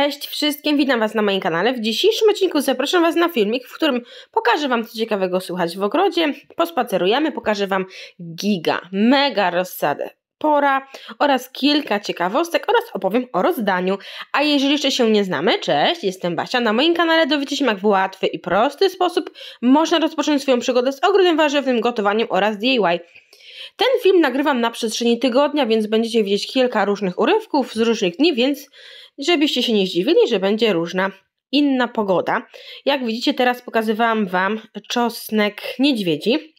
Cześć wszystkim, witam Was na moim kanale. W dzisiejszym odcinku zapraszam Was na filmik, w którym pokażę Wam co ciekawego słuchać w ogrodzie, pospacerujemy, pokażę Wam giga, mega rozsadę pora oraz kilka ciekawostek oraz opowiem o rozdaniu. A jeżeli jeszcze się nie znamy, cześć, jestem Basia. Na moim kanale dowiecie się, jak w łatwy i prosty sposób można rozpocząć swoją przygodę z ogrodem warzywnym, gotowaniem oraz DIY. Ten film nagrywam na przestrzeni tygodnia, więc będziecie widzieć kilka różnych urywków z różnych dni, więc żebyście się nie zdziwili, że będzie różna inna pogoda. Jak widzicie, teraz pokazywałam Wam czosnek niedźwiedzi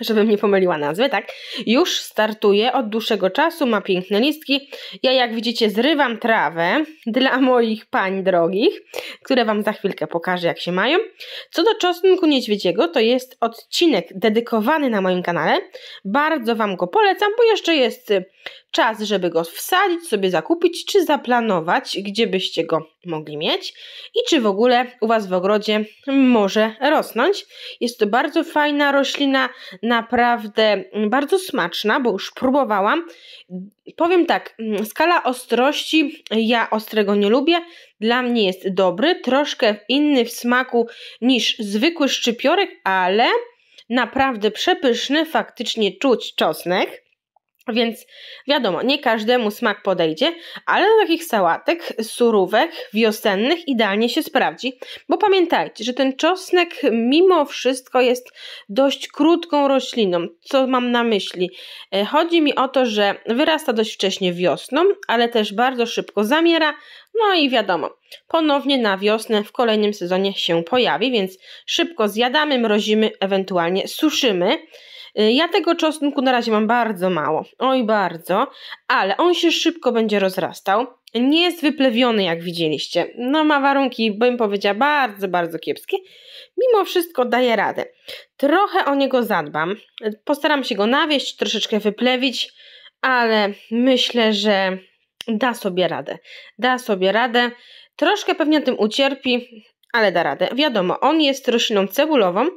żebym nie pomyliła nazwy, tak? Już startuje od dłuższego czasu, ma piękne listki. Ja jak widzicie zrywam trawę dla moich pań drogich, które Wam za chwilkę pokażę jak się mają. Co do czosnku niedźwiedziego, to jest odcinek dedykowany na moim kanale. Bardzo Wam go polecam, bo jeszcze jest y, czas, żeby go wsadzić, sobie zakupić, czy zaplanować, gdzie byście go mogli mieć i czy w ogóle u Was w ogrodzie może rosnąć. Jest to bardzo fajna roślina, naprawdę mm, bardzo smaczna, bo już próbowałam. Powiem tak, mm, skala ostrości, ja ostrego nie lubię, dla mnie jest dobry, troszkę inny w smaku niż zwykły szczypiorek, ale naprawdę przepyszny, faktycznie czuć czosnek. Więc wiadomo, nie każdemu smak podejdzie, ale do takich sałatek, surówek wiosennych idealnie się sprawdzi, bo pamiętajcie, że ten czosnek mimo wszystko jest dość krótką rośliną. Co mam na myśli? E, chodzi mi o to, że wyrasta dość wcześnie wiosną, ale też bardzo szybko zamiera, no i wiadomo, ponownie na wiosnę w kolejnym sezonie się pojawi, więc szybko zjadamy, mrozimy, ewentualnie suszymy. Y, ja tego czosnku na razie mam bardzo mało, oj bardzo, ale on się szybko będzie rozrastał. Nie jest wyplewiony, jak widzieliście. No ma warunki, bym powiedziała, bardzo, bardzo kiepskie. Mimo wszystko daje radę. Trochę o niego zadbam. Postaram się go nawieść, troszeczkę wyplewić, ale myślę, że da sobie radę. Da sobie radę. Troszkę pewnie tym ucierpi, ale da radę. Wiadomo, on jest rośliną cebulową,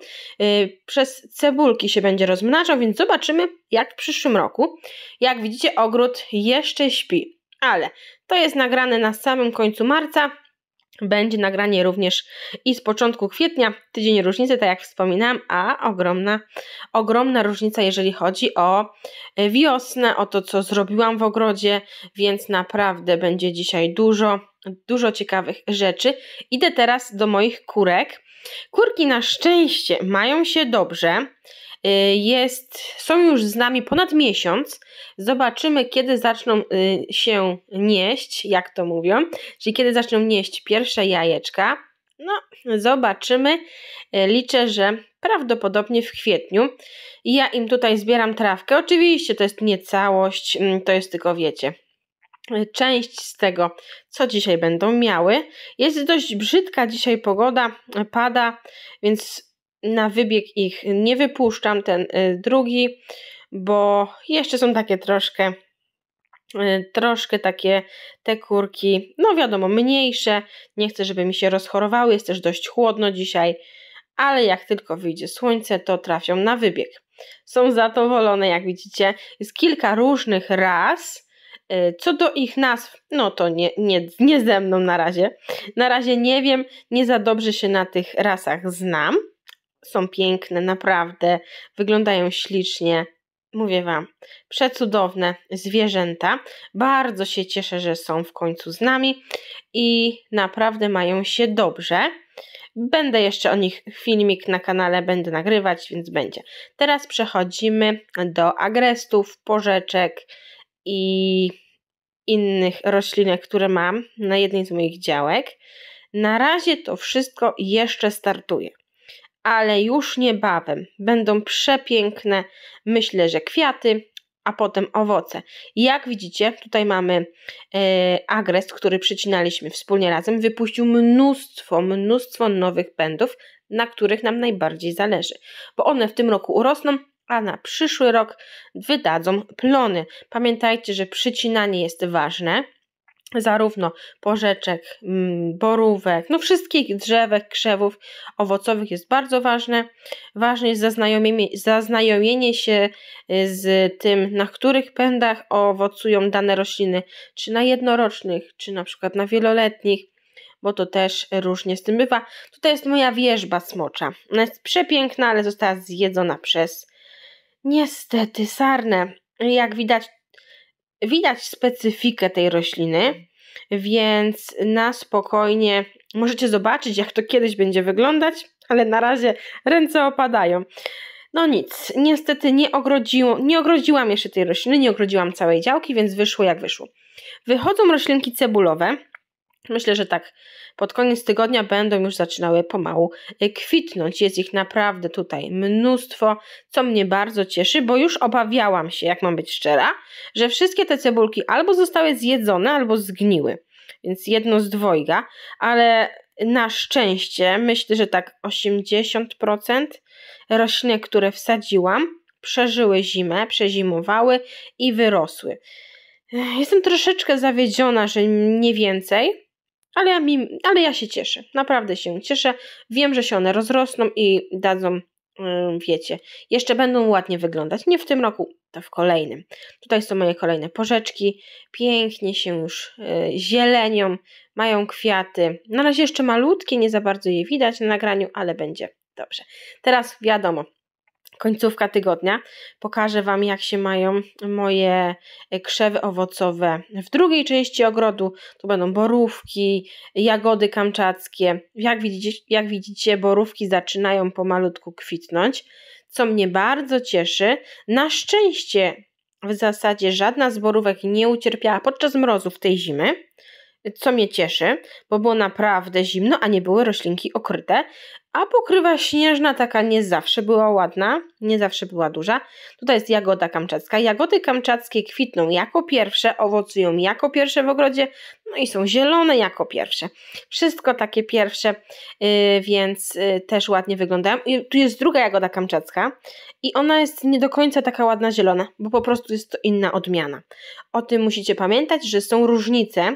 y, przez cebulki się będzie rozmnażał, więc zobaczymy jak w przyszłym roku. Jak widzicie, ogród jeszcze śpi, ale to jest nagrane na samym końcu marca, będzie nagranie również i z początku kwietnia, tydzień różnicy, tak jak wspominałam, a ogromna, ogromna różnica, jeżeli chodzi o e, wiosnę, o to, co zrobiłam w ogrodzie, więc naprawdę będzie dzisiaj dużo, dużo ciekawych rzeczy. Idę teraz do moich kurek. Kurki na szczęście mają się dobrze. Y, jest, są już z nami ponad miesiąc. Zobaczymy, kiedy zaczną y, się nieść, jak to mówią, czyli kiedy zaczną nieść pierwsze jajeczka. No, zobaczymy. Y, liczę, że prawdopodobnie w kwietniu. Ja im tutaj zbieram trawkę. Oczywiście to jest nie całość, mm, to jest tylko, wiecie, część z tego, co dzisiaj będą miały. Jest dość brzydka dzisiaj pogoda, pada, więc na wybieg ich nie wypuszczam, ten y, drugi, bo jeszcze są takie troszkę y, troszkę takie te kurki, no wiadomo, mniejsze. Nie chcę, żeby mi się rozchorowały, jest też dość chłodno dzisiaj, ale jak tylko wyjdzie słońce, to trafią na wybieg. Są zadowolone, jak widzicie. Jest kilka różnych ras. Y, co do ich nazw, no to nie, nie, nie ze mną na razie. Na razie nie wiem, nie za dobrze się na tych rasach znam są piękne, naprawdę, wyglądają ślicznie. Mówię Wam, przecudowne zwierzęta. Bardzo się cieszę, że są w końcu z nami i naprawdę mają się dobrze. Będę jeszcze o nich filmik na kanale będę nagrywać, więc będzie. Teraz przechodzimy do agrestów, porzeczek i innych roślinek, które mam na jednej z moich działek. Na razie to wszystko jeszcze startuje ale już niebawem będą przepiękne, myślę, że kwiaty, a potem owoce. Jak widzicie, tutaj mamy e, agres, który przycinaliśmy wspólnie razem, wypuścił mnóstwo, mnóstwo nowych pędów, na których nam najbardziej zależy, bo one w tym roku urosną, a na przyszły rok wydadzą plony. Pamiętajcie, że przycinanie jest ważne, zarówno porzeczek, mm, borówek, no wszystkich drzewek, krzewów owocowych jest bardzo ważne. Ważne jest zaznajomienie, się y, z tym, na których pędach owocują dane rośliny, czy na jednorocznych, czy na przykład na wieloletnich, bo to też różnie z tym bywa. Tutaj jest moja wierzba smocza. Ona jest przepiękna, ale została zjedzona przez niestety sarnę. Jak widać, Widać specyfikę tej rośliny, więc na spokojnie możecie zobaczyć, jak to kiedyś będzie wyglądać, ale na razie ręce opadają. No nic, niestety nie, ogrodziło, nie ogrodziłam jeszcze tej rośliny, nie ogrodziłam całej działki, więc wyszło jak wyszło. Wychodzą roślinki cebulowe, Myślę, że tak. Pod koniec tygodnia będą już zaczynały pomału y, kwitnąć. Jest ich naprawdę tutaj mnóstwo, co mnie bardzo cieszy, bo już obawiałam się, jak mam być szczera, że wszystkie te cebulki albo zostały zjedzone, albo zgniły. Więc jedno z dwojga, ale na szczęście myślę, że tak 80% roślin, które wsadziłam, przeżyły zimę, przezimowały i wyrosły. Jestem troszeczkę zawiedziona, że nie więcej, ale, mi, ale ja się cieszę, naprawdę się cieszę. Wiem, że się one rozrosną i dadzą, y, wiecie, jeszcze będą ładnie wyglądać. Nie w tym roku, to w kolejnym. Tutaj są moje kolejne porzeczki. Pięknie się już y, zielenią, mają kwiaty. Na razie jeszcze malutkie, nie za bardzo je widać na nagraniu, ale będzie dobrze. Teraz wiadomo, końcówka tygodnia. Pokażę Wam, jak się mają moje e, krzewy owocowe. W drugiej części ogrodu to będą borówki, jagody kamczackie. Jak widzicie, jak widzicie borówki zaczynają pomalutku kwitnąć, co mnie bardzo cieszy. Na szczęście w zasadzie żadna z borówek nie ucierpiała podczas mrozów tej zimy co mnie cieszy, bo było naprawdę zimno, a nie były roślinki okryte. A pokrywa śnieżna taka nie zawsze była ładna, nie zawsze była duża. Tutaj jest jagoda kamczacka. Jagody kamczackie kwitną jako pierwsze, owocują jako pierwsze w ogrodzie, no i są zielone jako pierwsze. Wszystko takie pierwsze, y, więc y, też ładnie wyglądają. I tu jest druga jagoda kamczacka i ona jest nie do końca taka ładna zielona, bo po prostu jest to inna odmiana. O tym musicie pamiętać, że są różnice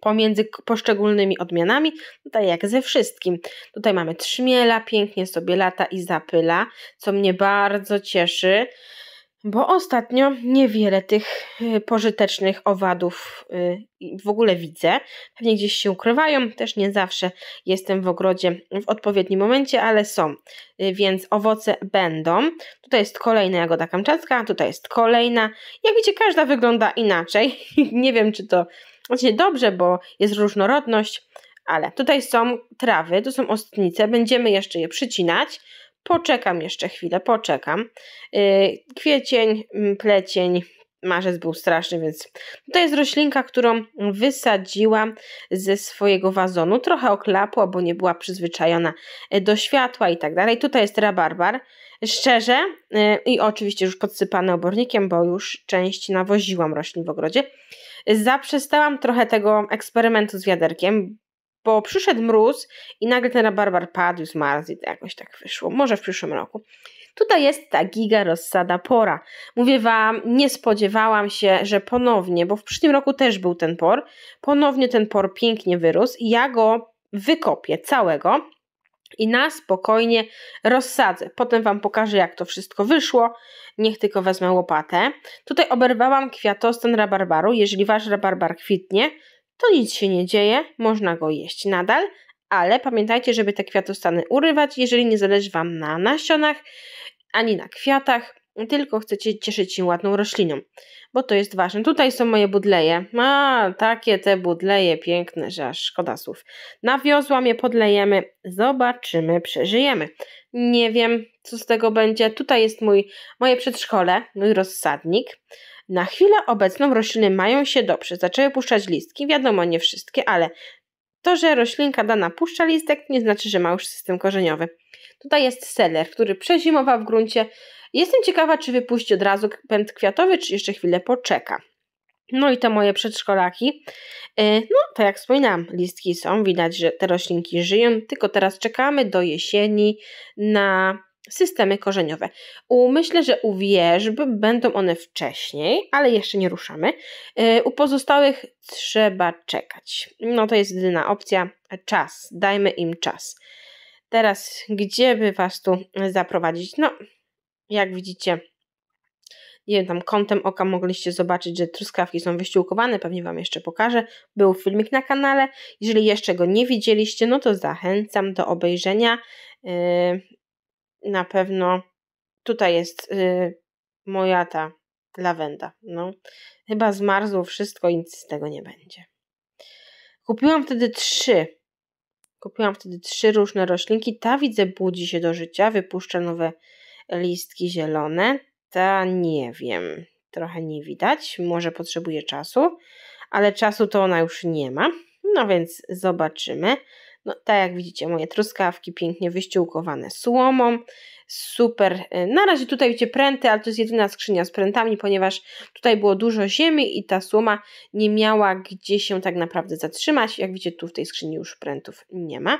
pomiędzy poszczególnymi odmianami, tutaj tak jak ze wszystkim. Tutaj mamy trzmiela, pięknie sobie lata i zapyla, co mnie bardzo cieszy, bo ostatnio niewiele tych y, pożytecznych owadów y, w ogóle widzę. Pewnie gdzieś się ukrywają, też nie zawsze jestem w ogrodzie w odpowiednim momencie, ale są, y, więc owoce będą. Tutaj jest kolejna jagoda kamczacka, tutaj jest kolejna. Jak widzicie, każda wygląda inaczej. nie wiem, czy to znaczy dobrze, bo jest różnorodność, ale tutaj są trawy, to są ostnice, będziemy jeszcze je przycinać. Poczekam jeszcze chwilę, poczekam. Y, kwiecień, mm, plecień, marzec był straszny, więc tutaj jest roślinka, którą wysadziłam ze swojego wazonu. Trochę oklapła, bo nie była przyzwyczajona e, do światła i tak dalej. Tutaj jest rabarbar. Szczerze e, i oczywiście już podsypany obornikiem, bo już część nawoziłam roślin w ogrodzie zaprzestałam trochę tego eksperymentu z wiaderkiem, bo przyszedł mróz i nagle ten rabarbar padł, zmarzł i to jakoś tak wyszło. Może w przyszłym roku. Tutaj jest ta giga rozsada pora. Mówię Wam, nie spodziewałam się, że ponownie, bo w przyszłym roku też był ten por, ponownie ten por pięknie wyrósł i ja go wykopię całego i na spokojnie rozsadzę. Potem Wam pokażę, jak to wszystko wyszło. Niech tylko wezmę łopatę. Tutaj oberwałam kwiatostan rabarbaru. Jeżeli Wasz rabarbar kwitnie, to nic się nie dzieje, można go jeść nadal, ale pamiętajcie, żeby te kwiatostany urywać, jeżeli nie zależy Wam na nasionach ani na kwiatach, tylko chcecie cieszyć się ładną rośliną, bo to jest ważne. Tutaj są moje budleje. A, takie te budleje piękne, że aż szkoda słów. Nawiozłam je, podlejemy, zobaczymy, przeżyjemy. Nie wiem, co z tego będzie. Tutaj jest mój, moje przedszkole, mój rozsadnik. Na chwilę obecną rośliny mają się dobrze, zaczęły puszczać listki, wiadomo nie wszystkie, ale to, że roślinka dana puszcza listek, nie znaczy, że ma już system korzeniowy. Tutaj jest seler, który przezimował w gruncie. Jestem ciekawa, czy wypuści od razu pęd kwiatowy, czy jeszcze chwilę poczeka. No i to moje przedszkolaki. E, no, tak jak wspominałam, listki są, widać, że te roślinki żyją, tylko teraz czekamy do jesieni na systemy korzeniowe. U, myślę, że u wierzb będą one wcześniej, ale jeszcze nie ruszamy. Y, u pozostałych trzeba czekać. No to jest jedyna opcja. Czas. Dajmy im czas. Teraz, gdzie by Was tu zaprowadzić? No, jak widzicie, nie wiem, tam kątem oka mogliście zobaczyć, że truskawki są wyściółkowane, pewnie Wam jeszcze pokażę. Był filmik na kanale. Jeżeli jeszcze go nie widzieliście, no to zachęcam do obejrzenia. Y, na pewno tutaj jest y, moja ta lawenda. No. Chyba zmarzło wszystko i nic z tego nie będzie. Kupiłam wtedy trzy. Kupiłam wtedy trzy różne roślinki. Ta widzę budzi się do życia, wypuszcza nowe listki zielone. Ta nie wiem, trochę nie widać, może potrzebuje czasu, ale czasu to ona już nie ma. No więc zobaczymy. No, tak jak widzicie, moje truskawki pięknie wyściółkowane słomą. Super. Y, na razie tutaj widzicie pręty, ale to jest jedyna skrzynia z prętami, ponieważ tutaj było dużo ziemi i ta słoma nie miała gdzie się tak naprawdę zatrzymać. Jak widzicie, tu w tej skrzyni już prętów nie ma.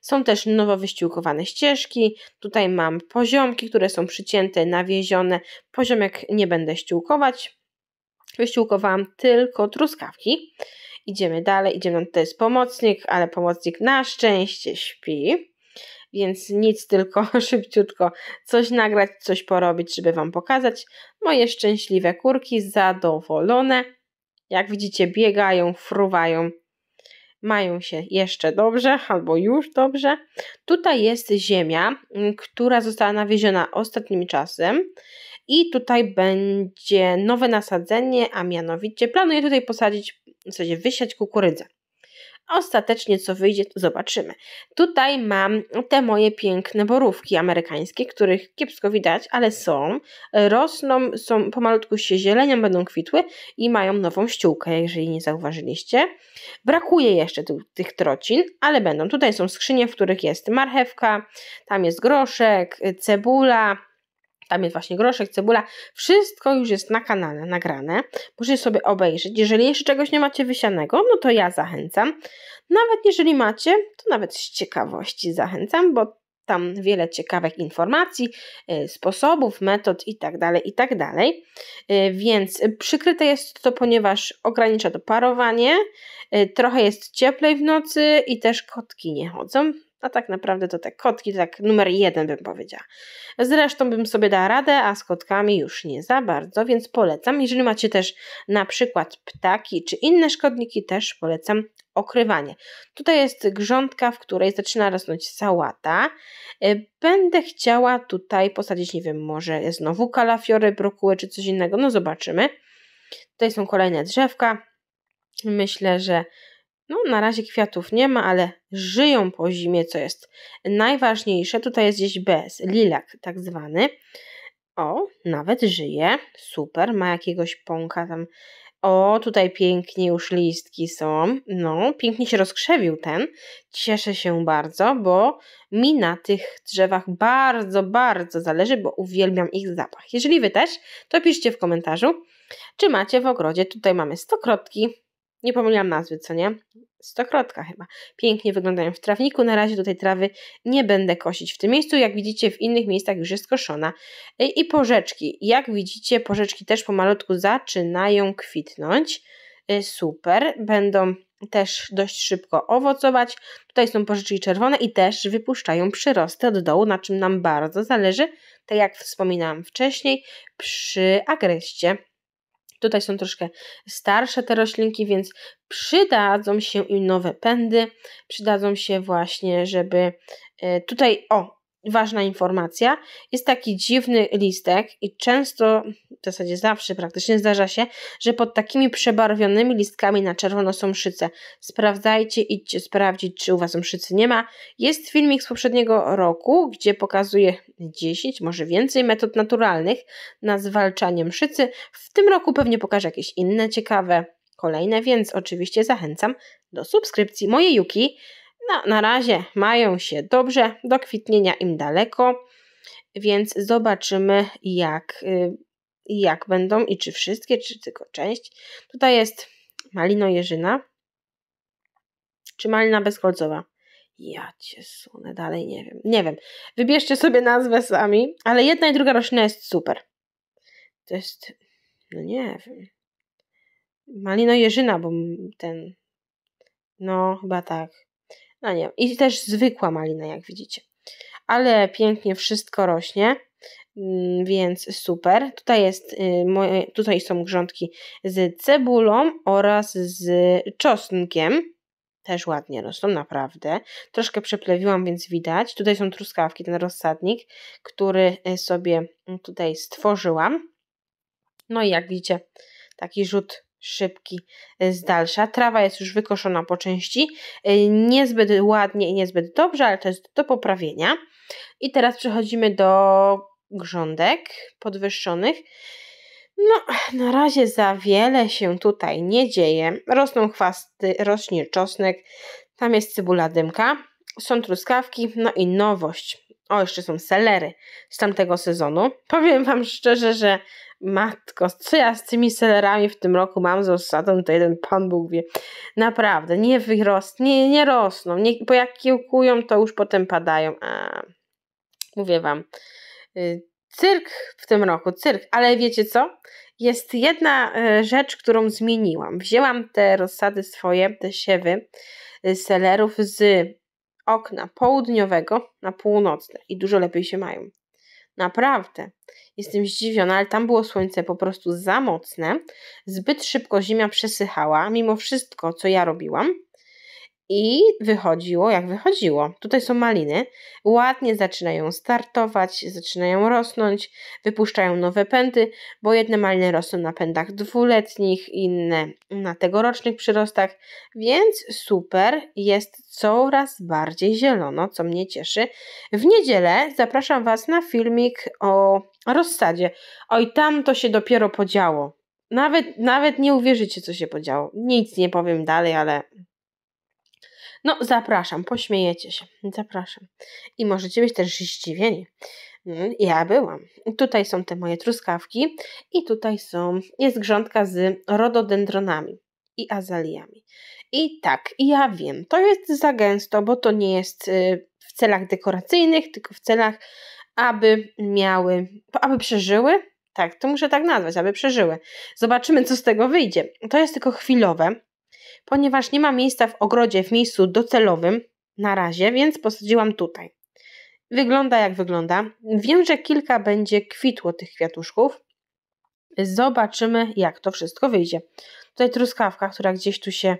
Są też nowo wyściółkowane ścieżki. Tutaj mam poziomki, które są przycięte, nawiezione. Poziomek nie będę ściółkować. Wyściółkowałam tylko truskawki. Idziemy dalej, idziemy, to jest pomocnik, ale pomocnik na szczęście śpi, więc nic, tylko szybciutko coś nagrać, coś porobić, żeby Wam pokazać. Moje szczęśliwe kurki zadowolone, jak widzicie biegają, fruwają, mają się jeszcze dobrze albo już dobrze. Tutaj jest ziemia, która została nawieziona ostatnim czasem i tutaj będzie nowe nasadzenie, a mianowicie planuję tutaj posadzić w sensie wysiać kukurydzę. ostatecznie co wyjdzie, to zobaczymy. Tutaj mam te moje piękne borówki amerykańskie, których kiepsko widać, ale są. Rosną, są pomalutku się zielenią, będą kwitły i mają nową ściółkę, jeżeli nie zauważyliście. Brakuje jeszcze tych trocin, ale będą. Tutaj są skrzynie, w których jest marchewka, tam jest groszek, cebula, tam jest właśnie groszek, cebula, wszystko już jest na kanale nagrane, możecie sobie obejrzeć. Jeżeli jeszcze czegoś nie macie wysianego, no to ja zachęcam. Nawet jeżeli macie, to nawet z ciekawości zachęcam, bo tam wiele ciekawych informacji, e, sposobów, metod itd., tak itd. Tak e, więc przykryte jest to, ponieważ ogranicza to parowanie, e, trochę jest cieplej w nocy i też kotki nie chodzą, a tak naprawdę to te kotki, tak numer jeden bym powiedziała. Zresztą bym sobie dała radę, a z kotkami już nie za bardzo, więc polecam. Jeżeli macie też na przykład ptaki czy inne szkodniki, też polecam okrywanie. Tutaj jest grządka, w której zaczyna rosnąć sałata. E, będę chciała tutaj posadzić, nie wiem, może znowu kalafiory, brokuły czy coś innego, no zobaczymy. Tutaj są kolejne drzewka. Myślę, że no, na razie kwiatów nie ma, ale żyją po zimie, co jest najważniejsze. Tutaj jest gdzieś bez, lilak tak zwany. O, nawet żyje, super, ma jakiegoś pąka tam. O, tutaj pięknie już listki są. No, pięknie się rozkrzewił ten. Cieszę się bardzo, bo mi na tych drzewach bardzo, bardzo zależy, bo uwielbiam ich zapach. Jeżeli Wy też, to piszcie w komentarzu, czy macie w ogrodzie. Tutaj mamy stokrotki, nie pomyliłam nazwy, co nie? Stokrotka chyba. Pięknie wyglądają w trawniku. Na razie do tej trawy nie będę kosić w tym miejscu. Jak widzicie, w innych miejscach już jest koszona. I porzeczki. Jak widzicie, porzeczki też pomalutku zaczynają kwitnąć. Super. Będą też dość szybko owocować. Tutaj są porzeczki czerwone i też wypuszczają przyrosty od dołu, na czym nam bardzo zależy. Tak jak wspominałam wcześniej, przy agreście Tutaj są troszkę starsze te roślinki, więc przydadzą się im nowe pędy, przydadzą się właśnie, żeby e, tutaj, o, ważna informacja, jest taki dziwny listek i często, w zasadzie zawsze praktycznie zdarza się, że pod takimi przebarwionymi listkami na czerwono są szyce. Sprawdzajcie, idźcie sprawdzić, czy u Was szycy nie ma. Jest filmik z poprzedniego roku, gdzie pokazuje 10, może więcej metod naturalnych na zwalczanie mszycy. W tym roku pewnie pokażę jakieś inne ciekawe, kolejne, więc oczywiście zachęcam do subskrypcji mojej Juki na, na razie mają się dobrze, do kwitnienia im daleko, więc zobaczymy jak, y, jak będą i czy wszystkie, czy tylko część. Tutaj jest malino jeżyna, czy malina bezkolcowa. Ja cię sunę, dalej nie wiem. Nie wiem. Wybierzcie sobie nazwę sami, ale jedna i druga roślina jest super. To jest, no nie wiem. Malino jeżyna, bo ten, no chyba tak. No nie I też zwykła malina, jak widzicie. Ale pięknie wszystko rośnie, mm, więc super. Tutaj, jest, y, moje, tutaj są grządki z cebulą oraz z czosnkiem też ładnie rosną, naprawdę. Troszkę przeplewiłam, więc widać. Tutaj są truskawki, ten rozsadnik, który y, sobie tutaj stworzyłam. No i jak widzicie, taki rzut szybki y, z dalsza. Trawa jest już wykoszona po części, y, niezbyt ładnie i niezbyt dobrze, ale to jest do poprawienia. I teraz przechodzimy do grządek podwyższonych. No, na razie za wiele się tutaj nie dzieje. Rosną chwasty, rośnie czosnek, tam jest cebula dymka, są truskawki, no i nowość. O, jeszcze są selery z tamtego sezonu. Powiem Wam szczerze, że matko, co ja z tymi selerami w tym roku mam z osadą, to jeden Pan Bóg wie. Naprawdę, nie wyrosną, nie, nie rosną. Nie, bo jak kiełkują, to już potem padają. A, mówię Wam, y, cyrk w tym roku, cyrk. Ale wiecie co? Jest jedna y, rzecz, którą zmieniłam. Wzięłam te rozsady swoje, te siewy y, selerów z okna południowego na północne i dużo lepiej się mają. Naprawdę. Jestem zdziwiona, ale tam było słońce po prostu za mocne. Zbyt szybko zima przesychała, mimo wszystko, co ja robiłam. I wychodziło jak wychodziło. Tutaj są maliny. Ładnie zaczynają startować, zaczynają rosnąć, wypuszczają nowe pędy, bo jedne maliny rosną na pędach dwuletnich, inne na tegorocznych przyrostach, więc super, jest coraz bardziej zielono, co mnie cieszy. W niedzielę zapraszam Was na filmik o rozsadzie. Oj, tam to się dopiero podziało. Nawet, nawet nie uwierzycie, co się podziało. Nic nie powiem dalej, ale no, zapraszam, pośmiejecie się. Zapraszam. I możecie być też zdziwieni. Mm, ja byłam. Tutaj są te moje truskawki i tutaj są, jest grządka z rododendronami i azaliami. I tak, ja wiem, to jest za gęsto, bo to nie jest y, w celach dekoracyjnych, tylko w celach, aby miały, aby przeżyły. Tak, to muszę tak nazwać, aby przeżyły. Zobaczymy, co z tego wyjdzie. To jest tylko chwilowe, Ponieważ nie ma miejsca w ogrodzie w miejscu docelowym na razie, więc posadziłam tutaj. Wygląda jak wygląda. Wiem, że kilka będzie kwitło tych kwiatuszków. Zobaczymy, jak to wszystko wyjdzie. Tutaj truskawka, która gdzieś tu się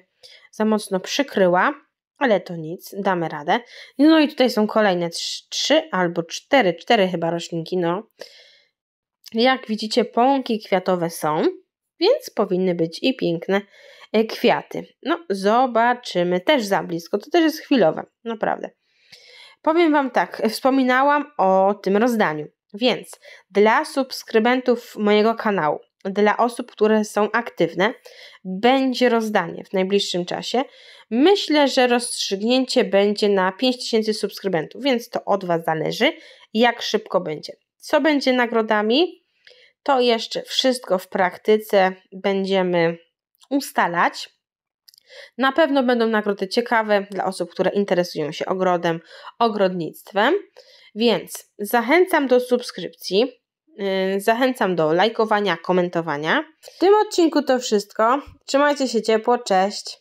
za mocno przykryła, ale to nic, damy radę. No i tutaj są kolejne trzy albo cztery, cztery chyba roślinki, no. Jak widzicie, pąki kwiatowe są, więc powinny być i piękne E, kwiaty. No, zobaczymy. Też za blisko, to też jest chwilowe, naprawdę. Powiem Wam tak, wspominałam o tym rozdaniu. Więc dla subskrybentów mojego kanału, dla osób, które są aktywne, będzie rozdanie w najbliższym czasie. Myślę, że rozstrzygnięcie będzie na 5000 subskrybentów, więc to od Was zależy, jak szybko będzie. Co będzie nagrodami? To jeszcze wszystko w praktyce będziemy ustalać. Na pewno będą nagrody ciekawe dla osób, które interesują się ogrodem, ogrodnictwem. Więc zachęcam do subskrypcji, yy, zachęcam do lajkowania, komentowania. W tym odcinku to wszystko. Trzymajcie się ciepło, cześć!